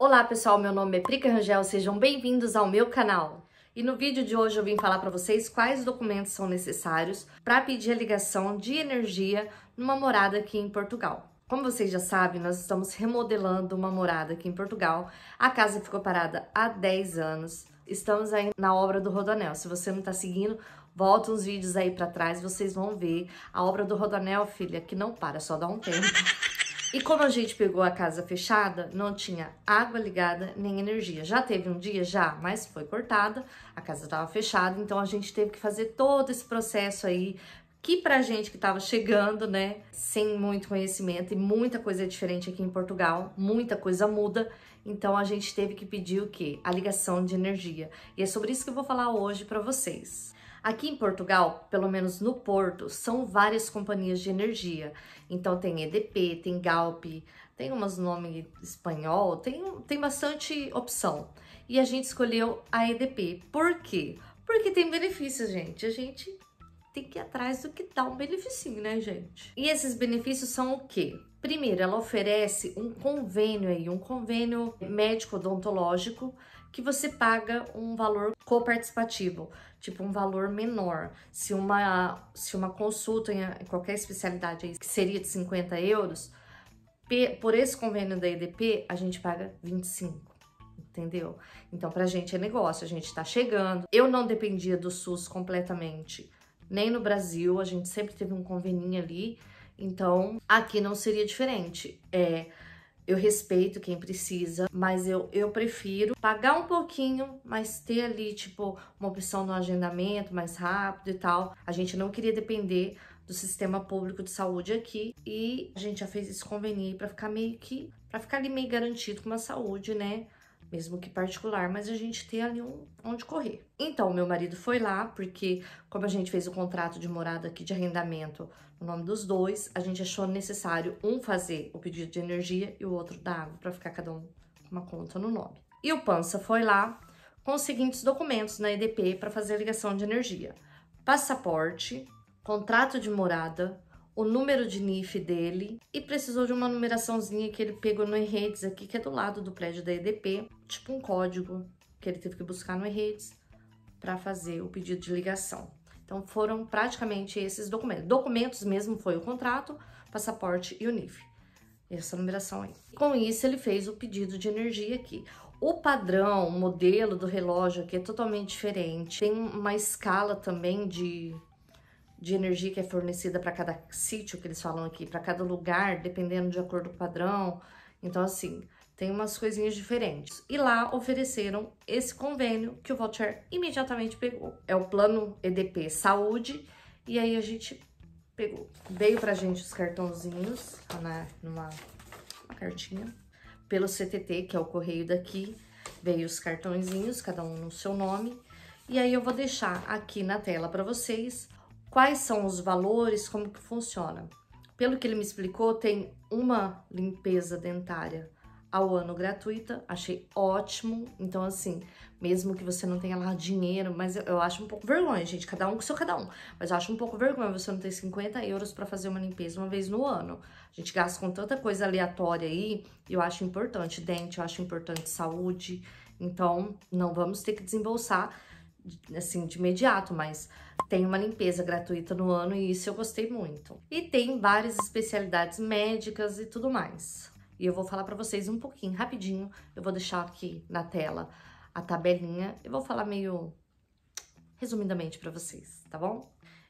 Olá pessoal, meu nome é Prica Rangel, sejam bem-vindos ao meu canal. E no vídeo de hoje eu vim falar para vocês quais documentos são necessários para pedir a ligação de energia numa morada aqui em Portugal. Como vocês já sabem, nós estamos remodelando uma morada aqui em Portugal. A casa ficou parada há 10 anos. Estamos aí na obra do Rodanel. Se você não está seguindo, volta uns vídeos aí para trás, vocês vão ver. A obra do Rodanel, filha, que não para, só dá um tempo. E como a gente pegou a casa fechada, não tinha água ligada nem energia. Já teve um dia, já, mas foi cortada, a casa estava fechada, então a gente teve que fazer todo esse processo aí que pra gente que estava chegando, né, sem muito conhecimento e muita coisa diferente aqui em Portugal, muita coisa muda, então a gente teve que pedir o quê? A ligação de energia. E é sobre isso que eu vou falar hoje para vocês. Aqui em Portugal, pelo menos no Porto, são várias companhias de energia. Então tem EDP, tem Galp, tem umas nome espanhol, tem, tem bastante opção. E a gente escolheu a EDP. Por quê? Porque tem benefícios, gente. A gente tem que ir atrás do que dá um benefício, né, gente? E esses benefícios são o quê? Primeiro, ela oferece um convênio aí, um convênio médico odontológico que você paga um valor coparticipativo, tipo um valor menor. Se uma, se uma consulta em qualquer especialidade que seria de 50 euros, por esse convênio da EDP, a gente paga 25 entendeu? Então, pra gente é negócio, a gente tá chegando. Eu não dependia do SUS completamente, nem no Brasil, a gente sempre teve um conveninho ali, então aqui não seria diferente. É, eu respeito quem precisa, mas eu, eu prefiro pagar um pouquinho, mas ter ali, tipo, uma opção no agendamento mais rápido e tal. A gente não queria depender do sistema público de saúde aqui e a gente já fez esse convenir para ficar meio que para ficar ali meio garantido com uma saúde, né? mesmo que particular, mas a gente tem ali um, onde correr. Então, meu marido foi lá, porque como a gente fez o contrato de morada aqui de arrendamento no nome dos dois, a gente achou necessário um fazer o pedido de energia e o outro da água, para ficar cada um com uma conta no nome. E o Pança foi lá com os seguintes documentos na EDP para fazer a ligação de energia: passaporte, contrato de morada, o número de NIF dele e precisou de uma numeraçãozinha que ele pegou no Erredes aqui, que é do lado do prédio da EDP, tipo um código que ele teve que buscar no Erredes para fazer o pedido de ligação. Então foram praticamente esses documentos. Documentos mesmo foi o contrato, passaporte e o NIF. Essa numeração aí. Com isso ele fez o pedido de energia aqui. O padrão, o modelo do relógio aqui é totalmente diferente. Tem uma escala também de de energia que é fornecida para cada sítio que eles falam aqui, para cada lugar, dependendo de acordo com o padrão. Então, assim, tem umas coisinhas diferentes. E lá ofereceram esse convênio que o Voltaire imediatamente pegou. É o plano EDP Saúde, e aí a gente pegou. Veio pra gente os cartãozinhos, né, numa cartinha, pelo CTT, que é o correio daqui, veio os cartãozinhos, cada um no seu nome. E aí eu vou deixar aqui na tela para vocês quais são os valores, como que funciona. Pelo que ele me explicou, tem uma limpeza dentária ao ano gratuita, achei ótimo. Então, assim, mesmo que você não tenha lá dinheiro, mas eu, acho um pouco vergonha, gente, cada um com seu cada um. Mas eu acho um pouco vergonha você não ter 50 euros para fazer uma limpeza uma vez no ano. A gente gasta com tanta coisa aleatória aí, eu acho importante dente, eu acho importante saúde. Então, não vamos ter que desembolsar assim, de imediato, mas tem uma limpeza gratuita no ano e isso eu gostei muito. E tem várias especialidades médicas e tudo mais. E eu vou falar para vocês um pouquinho, rapidinho, eu vou deixar aqui na tela a tabelinha e vou falar meio resumidamente para vocês, tá bom?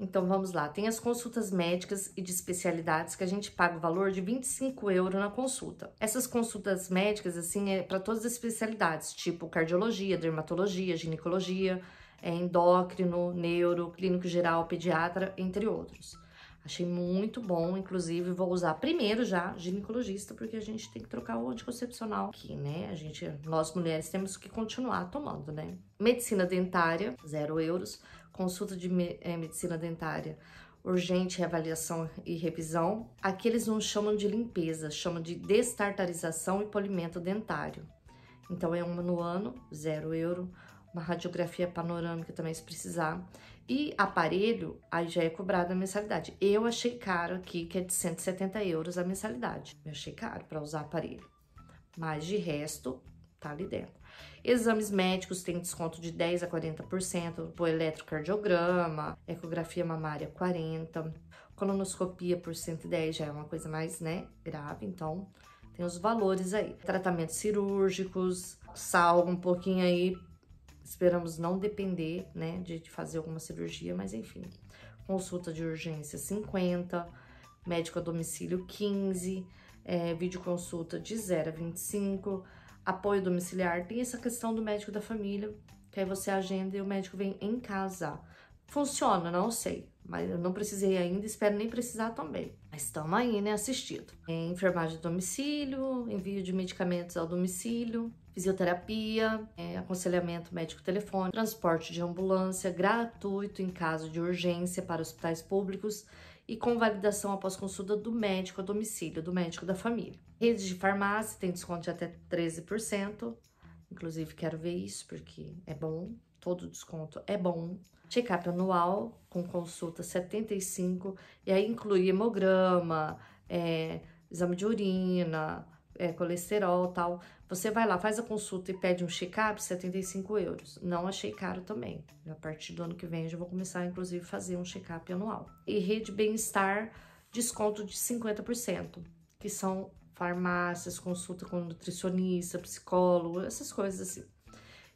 Então, vamos lá. Tem as consultas médicas e de especialidades que a gente paga o valor de 25 euros na consulta. Essas consultas médicas, assim, é para todas as especialidades, tipo cardiologia, dermatologia, ginecologia, é, endócrino, neuro, clínico geral, pediatra, entre outros. Achei muito bom, inclusive vou usar primeiro já ginecologista, porque a gente tem que trocar o anticoncepcional aqui, né? A gente, nós mulheres temos que continuar tomando, né? Medicina dentária, zero euros. Consulta de me, é, medicina dentária, urgente avaliação e revisão. Aqui eles não chamam de limpeza, chamam de destartarização e polimento dentário. Então é uma no ano, zero euro uma radiografia panorâmica também se precisar. E aparelho, aí já é cobrada a mensalidade. Eu achei caro aqui, que é de 170 euros a mensalidade. Eu achei caro para usar aparelho. Mas de resto, tá ali dentro. Exames médicos tem desconto de 10 a 40% por eletrocardiograma, ecografia mamária 40, colonoscopia por 110 já é uma coisa mais, né, grave, então tem os valores aí. Tratamentos cirúrgicos, salga um pouquinho aí Esperamos não depender, né, de, fazer alguma cirurgia, mas enfim. Consulta de urgência 50, médico a domicílio 15, é, videoconsulta de 0 a 25, apoio domiciliar. Tem essa questão do médico da família, que aí você agenda e o médico vem em casa. Funciona, não sei, mas eu não precisei ainda, espero nem precisar também. Mas estamos aí, né, assistido. É, enfermagem de domicílio, envio de medicamentos ao domicílio, fisioterapia, é, aconselhamento médico telefônico, transporte de ambulância gratuito em caso de urgência para hospitais públicos e com validação após consulta do médico a domicílio, do médico da família. Redes de farmácia tem desconto de até 13%, inclusive quero ver isso porque é bom, todo desconto é bom. Check-up anual com consulta 75 e aí inclui hemograma, é, exame de urina, é, colesterol tal. Você vai lá, faz a consulta e pede um check-up, 75 euros. Não achei caro também. A partir do ano que vem, eu já vou começar, inclusive, a fazer um check-up anual. E rede bem-estar, desconto de 50%, que são farmácias, consulta com nutricionista, psicólogo, essas coisas assim.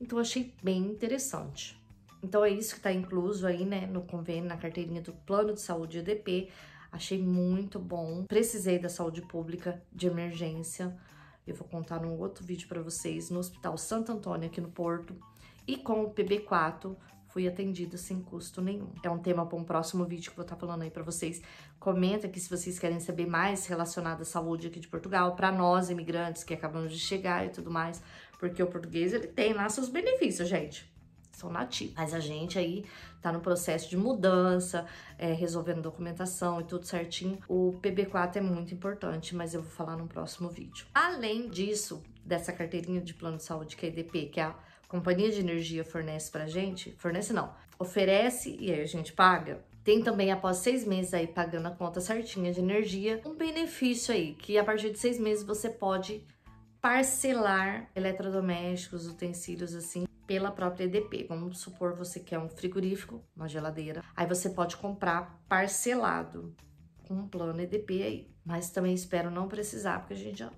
Então, achei bem interessante. Então, é isso que está incluso aí, né, no convênio, na carteirinha do Plano de Saúde EDP. Achei muito bom. Precisei da saúde pública de emergência eu vou contar num outro vídeo para vocês, no Hospital Santo Antônio, aqui no Porto. E com o PB4, fui atendida sem custo nenhum. É um tema para um próximo vídeo que vou estar tá falando aí para vocês. Comenta aqui se vocês querem saber mais relacionado à saúde aqui de Portugal, para nós imigrantes que acabamos de chegar e tudo mais, porque o português ele tem lá seus benefícios, gente são nativos. Mas a gente aí tá no processo de mudança, é, resolvendo documentação e tudo certinho. O PB4 é muito importante, mas eu vou falar no próximo vídeo. Além disso, dessa carteirinha de plano de saúde que é a EDP, que a companhia de energia fornece pra gente, fornece não, oferece e aí a gente paga, tem também, após seis meses aí pagando a conta certinha de energia, um benefício aí, que a partir de seis meses você pode parcelar eletrodomésticos, utensílios assim, pela própria EDP. Vamos supor você quer um frigorífico, uma geladeira, aí você pode comprar parcelado com um plano EDP aí. Mas também espero não precisar, porque a gente já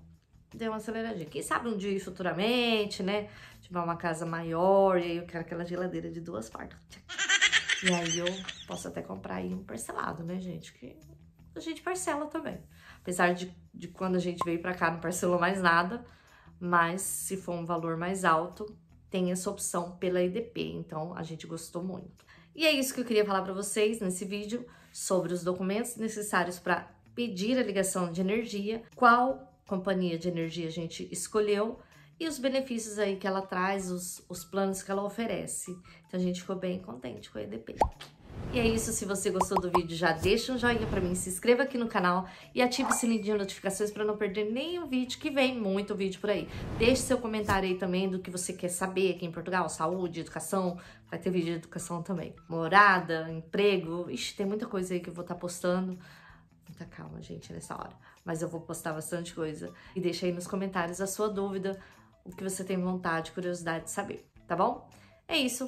deu uma aceleradinha. Quem sabe um dia futuramente, né? Tiver uma casa maior e aí eu quero aquela geladeira de duas partes. E aí eu posso até comprar aí um parcelado, né, gente? Que a gente parcela também. Apesar de, de quando a gente veio pra cá não parcelou mais nada, mas se for um valor mais alto, tem essa opção pela EDP, então a gente gostou muito. E é isso que eu queria falar para vocês nesse vídeo sobre os documentos necessários para pedir a ligação de energia, qual companhia de energia a gente escolheu e os benefícios aí que ela traz, os, os planos que ela oferece. Então a gente ficou bem contente com a EDP. E é isso, se você gostou do vídeo, já deixa um joinha pra mim, se inscreva aqui no canal e ative o sininho de notificações pra não perder nenhum vídeo, que vem muito vídeo por aí. Deixe seu comentário aí também do que você quer saber aqui em Portugal, saúde, educação, vai ter vídeo de educação também. Morada, emprego, ixi, tem muita coisa aí que eu vou estar tá postando. Muita calma, gente, nessa hora. Mas eu vou postar bastante coisa. E deixa aí nos comentários a sua dúvida, o que você tem vontade, curiosidade de saber, tá bom? É isso.